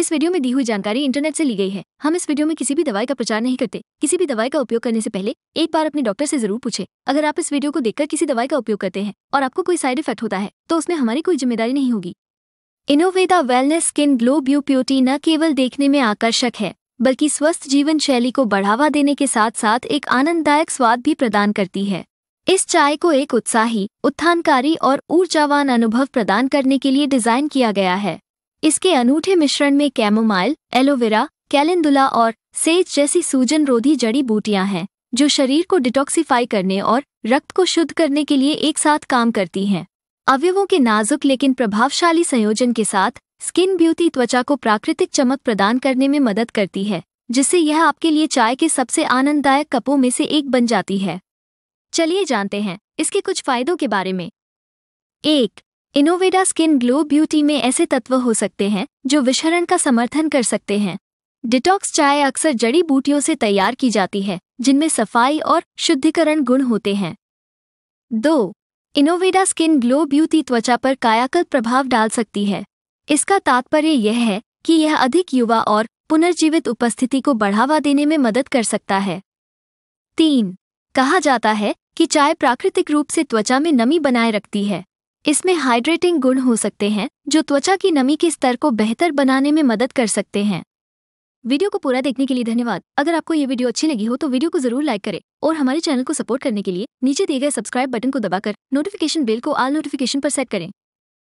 इस वीडियो में दी हुई जानकारी इंटरनेट से ली गई है हम इस वीडियो में किसी भी दवाई का प्रचार नहीं करते किसी भी दवाई का उपयोग करने से पहले एक बार अपने डॉक्टर से जरूर पूछे अगर आप इस वीडियो को देखकर किसी दवाई का उपयोग करते हैं और आपको कोई साइड इफेक्ट होता है तो उसमें हमारी कोई जिम्मेदारी नहीं होगी इनोवेदा वेलनेस स्किन ग्लो ब्यू ब्यूटी न केवल देखने में आकर्षक है बल्कि स्वस्थ जीवन शैली को बढ़ावा देने के साथ साथ एक आनंददायक स्वाद भी प्रदान करती है इस चाय को एक उत्साही उत्थानकारी और ऊर्जावान अनुभव प्रदान करने के लिए डिजाइन किया गया है इसके अनूठे मिश्रण में कैमोमाइल एलोवेरा कैलेंदुला और सेज जैसी सूजन रोधी जड़ी बूटियां हैं जो शरीर को डिटॉक्सीफाई करने और रक्त को शुद्ध करने के लिए एक साथ काम करती हैं अवयवों के नाजुक लेकिन प्रभावशाली संयोजन के साथ स्किन ब्यूटी त्वचा को प्राकृतिक चमक प्रदान करने में मदद करती है जिससे यह आपके लिए चाय के सबसे आनंददायक कपों में से एक बन जाती है चलिए जानते हैं इसके कुछ फायदों के बारे में एक इनोवेडा स्किन ग्लो ब्यूटी में ऐसे तत्व हो सकते हैं जो विषहरण का समर्थन कर सकते हैं डिटॉक्स चाय अक्सर जड़ी बूटियों से तैयार की जाती है जिनमें सफाई और शुद्धिकरण गुण होते हैं दो इनोवेडा स्किन ग्लो ब्यूटी त्वचा पर कायाकल्प प्रभाव डाल सकती है इसका तात्पर्य यह है कि यह अधिक युवा और पुनर्जीवित उपस्थिति को बढ़ावा देने में मदद कर सकता है तीन कहा जाता है कि चाय प्राकृतिक रूप से त्वचा में नमी बनाए रखती है इसमें हाइड्रेटिंग गुण हो सकते हैं जो त्वचा की नमी के स्तर को बेहतर बनाने में मदद कर सकते हैं वीडियो को पूरा देखने के लिए धन्यवाद अगर आपको ये वीडियो अच्छी लगी हो तो वीडियो को जरूर लाइक करें और हमारे चैनल को सपोर्ट करने के लिए नीचे दिए गए सब्सक्राइब बटन को दबाकर नोटिफिकेशन बेल को आल नोटिफिकेशन पर सेट करें